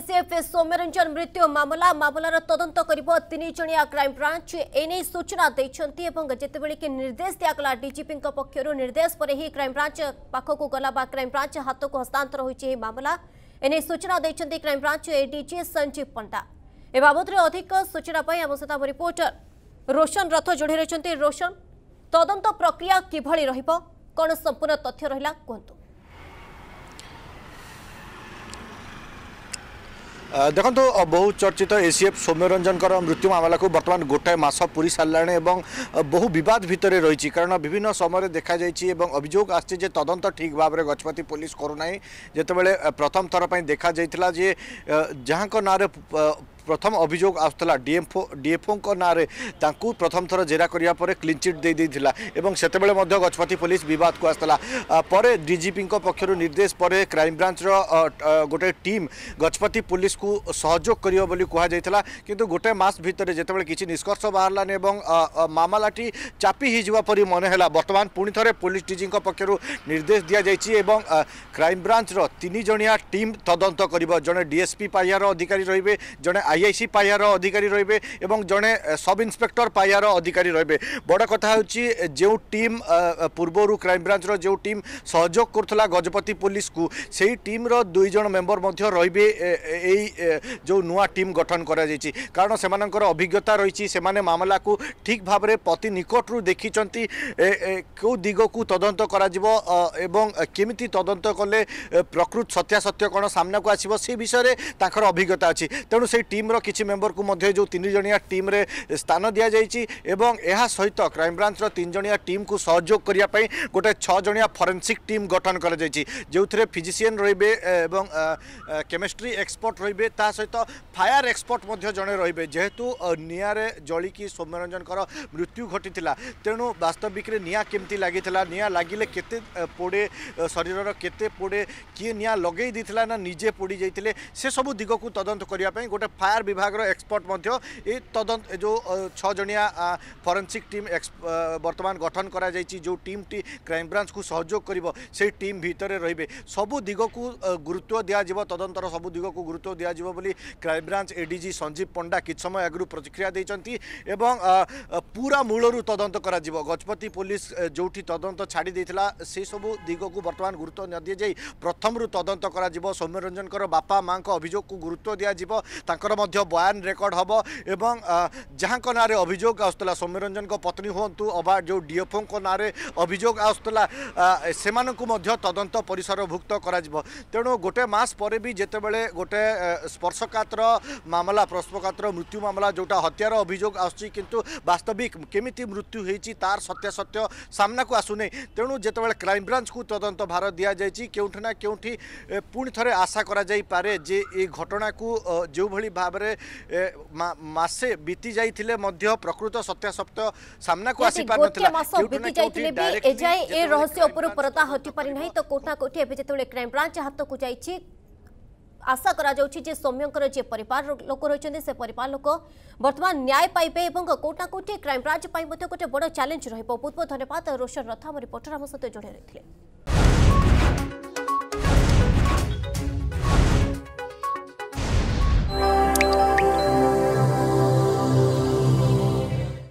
SF সৌম্যরঞ্জন মৃত্যু মামলা মামলার তদন্ত করব তিন জনিয়া ক্রাইম ব্রাঞ্চ এনে সূচনা দিয়েছেন এবং যেতবে কি নির্দেশ দিয়াগলা ডিজিপি পক্ষ নির্দেশ পরে হি ক্রাইম ব্রাঞ্চ পাখক গলা বা ক্রাইম ব্রাঞ্চ হাতক হস্তান্তর হয়েছে এই মামলা এনে সূচনা দিয়েছেন crime branch ADG Sanjeev Panda এ বাবদরে অধিক সূচনা আমার সহ রিপোর্টর রোশন রথ যোড়ি রয়েছেন রোশন তদন্ত প্রক্রিয়া কিভাবে রহব কোণ সম্পূর্ণ তথ্য রহলা কুহতু ଦେଖନ୍ତୁ ବହୁଚର୍ଚ୍ଚିତ ଏସିଏଫ୍ ସୌମ୍ୟରଞ୍ଜନଙ୍କର ମୃତ୍ୟୁ ମାମଲାକୁ ବର୍ତ୍ତମାନ ଗୋଟାଏ ମାସ ପୁରୀ ସାରିଲାଣି ଏବଂ ବହୁ ବିବାଦ ଭିତରେ ରହିଛି କାରଣ ବିଭିନ୍ନ ସମୟରେ ଦେଖାଯାଇଛି ଏବଂ ଅଭିଯୋଗ ଆସିଛି ଯେ ତଦନ୍ତ ଠିକ୍ ଭାବରେ ଗଜପତି ପୋଲିସ କରୁନାହିଁ ଯେତେବେଳେ ପ୍ରଥମ ଥର ପାଇଁ ଦେଖାଯାଇଥିଲା ଯେ ଯାହାଙ୍କ ନାଁରେ প্রথম অভিযোগ আসুলা ডিএফও ডিএফওঙ্ নাঁরে তা প্রথম থর জেরা করা পরে ক্লিনচিট দিয়ে দিয়েছিল এবং সেতবে মধ্য গজপতি পুলিশ বিবাদকু আসলা পরে ডিজিপি পক্ষ নির্দেশ পরে ক্রাইমব্রাঞ্চর গোটে টিম গজপতি কু সহযোগ করিব বলে কুহযাইলা কিন্তু গোটে মাস ভিতরে যেত কিছু নিষ্কর্ষ বাহারানি এবং মামলাটি চাপি হয়ে পরি মনে হল বর্তমান পুঁ থরে পুলিশ ডিজি পক্ষ নির্দেশ দিয়া যাই এবং ক্রাইমব্রাঞ্চর তিনজণিয়া টিম তদন্ত করব জনে ডিএসপি পাইয়ার অধিকারী রহবে জনে আইআইসি পাইয়ার অধিকারী রহবে এবং জনে সব ইন্সপেক্টর পাইয়ার অধিকারী রহবে বড় কথা হচ্ছে যে টিম পূর্বর ক্রাইমব্রাঞ্চর যে টিম সহযোগ করুলা গজপতি পুলিশকু সেই দুই জন মেম্বর মধ্য রহবে এই যে নূয়া টিম গঠন করা যাই কারণ সে অভিজ্ঞতা রয়েছে সে মামলা ঠিক ভাবে অতি নিকটরু দেখিছেন কেউ দিগকু তদন্ত করা এবং কেমিতি তদন্ত কলে প্রকৃত সত্যাসত্য কোণ সামনাকু আসব সে বিষয়ে তাঁর অভিজ্ঞতা আছে তেমন সেই টিম ଟିମ୍ର କିଛି ମେମ୍ବରକୁ ମଧ୍ୟ ଯେଉଁ ତିନିଜଣିଆ ଟିମ୍ରେ ସ୍ଥାନ ଦିଆଯାଇଛି ଏବଂ ଏହା ସହିତ କ୍ରାଇମବ୍ରାଞ୍ଚର ତିନିଜଣିଆ ଟିମ୍କୁ ସହଯୋଗ କରିବା ପାଇଁ ଗୋଟେ ଛଅ ଜଣିଆ ଫରେନ୍ସିକ୍ ଟିମ୍ ଗଠନ କରାଯାଇଛି ଯେଉଁଥିରେ ଫିଜିସିଆନ୍ ରହିବେ ଏବଂ କେମିଷ୍ଟ୍ରି ଏକ୍ସପର୍ଟ ରହିବେ ତା ସହିତ ଫାୟାର ଏକ୍ସପର୍ଟ ମଧ୍ୟ ଜଣେ ରହିବେ ଯେହେତୁ ନିଆଁରେ ଜଳିକି ସୌମ୍ୟରଞ୍ଜନଙ୍କର ମୃତ୍ୟୁ ଘଟିଥିଲା ତେଣୁ ବାସ୍ତବିକରେ ନିଆଁ କେମିତି ଲାଗିଥିଲା ନିଆଁ ଲାଗିଲେ କେତେ ପୋଡ଼େ ଶରୀରର କେତେ ପୋଡ଼େ କିଏ ନିଆଁ ଲଗେଇ ଦେଇଥିଲା ନା ନିଜେ ପୋଡ଼ି ଯାଇଥିଲେ ସେସବୁ ଦିଗକୁ ତଦନ୍ତ କରିବା ପାଇଁ ଗୋଟେ ଫାୟାର ফায়ার বিভাগর এক্সপর্ট মধ্য এই তদন্ত যে ছজনিয়া ফরেনসিক টিম বর্তমান গঠন করা যাই যে টিমটি ক্রাইমব্রাঞ্চকু সহযোগ করব সেই টিম ভিতরে রহবে সবু দিগকু গুরুত্ব দিয়াযিব তদন্তর সবু দিগকু গুরুত্ব দিয়াযিব বলে ক্রাইমব্রাঞ্চ এডিজি সঞ্জীব পণ্ডা কিছু সময় আগর প্রতিক্রিয়া দিয়েছেন এবং পুরা মূলর তদন্ত করা গজপতি পুলিশ যেটি তদন্ত ছাড়ি দিয়েছিল সেইসব দিগকু বর্তমান গুরুত্ব ন দিয়ে প্রথমর তদন্ত করা সৌম্যরঞ্জনকর বাপা মাঙ্ক অভিযোগকু গুরুত্ব দিয়া তাঁর ମଧ୍ୟ ବୟାନ ରେକର୍ଡ ହେବ ଏବଂ ଯାହାଙ୍କ ନାଁରେ ଅଭିଯୋଗ ଆସୁଥିଲା ସୌମ୍ୟରଞ୍ଜନଙ୍କ ପତ୍ନୀ ହୁଅନ୍ତୁ ଅବା ଯେଉଁ ଡିଏଫଓଙ୍କ ନାଁରେ ଅଭିଯୋଗ ଆସୁଥିଲା ସେମାନଙ୍କୁ ମଧ୍ୟ ତଦନ୍ତ ପରିସରଭୁକ୍ତ କରାଯିବ ତେଣୁ ଗୋଟେ ମାସ ପରେ ବି ଯେତେବେଳେ ଗୋଟେ ସ୍ପର୍ଶକାତର ମାମଲା ପ୍ରଶ୍ନକାତର ମୃତ୍ୟୁ ମାମଲା ଯେଉଁଟା ହତ୍ୟାର ଅଭିଯୋଗ ଆସୁଛି କିନ୍ତୁ ବାସ୍ତବିକ କେମିତି ମୃତ୍ୟୁ ହୋଇଛି ତାର ସତ୍ୟାସତ୍ୟ ସାମ୍ନାକୁ ଆସୁନି ତେଣୁ ଯେତେବେଳେ କ୍ରାଇମବ୍ରାଞ୍ଚକୁ ତଦନ୍ତ ଭାର ଦିଆଯାଇଛି କେଉଁଠି ନା କେଉଁଠି ପୁଣି ଥରେ ଆଶା କରାଯାଇପାରେ ଯେ ଏ ଘଟଣାକୁ ଯେଉଁଭଳି ଭାବେ ଭାବରେ ମାସେ ବିତି ଯାଇଥିଲେ ମଧ୍ୟ ପ୍ରକୃତ ସତ୍ୟାସତ୍ୟ ସାମ୍ନାକୁ ଆସିପାରିନଥିଲା ଏଯାଏ ଏ ରହସ୍ୟ ଉପରୁ ପରଦା ହଟିପାରି ନାହିଁ ତ କୋଠି ନା କୋଠି ଏବେ ଯେତେବେଳେ କ୍ରାଇମବ୍ରାଞ୍ଚ ହାତକୁ ଯାଇଛି আশা করা যাচ্ছে যে সৌম্যঙ্কর যে পরিবার লোক রয়েছেন সে পরিবার লোক বর্তমান ন্যায় পাইবে এবং কোটা কোটি ক্রাইমব্রাঞ্চ গোটে বড় চ্যালেঞ্জ রহব বহুত বহুত ধন্যবাদ রোশন রথ আমার রিপোর্টর আমার সহ যোড়ে রয়েছে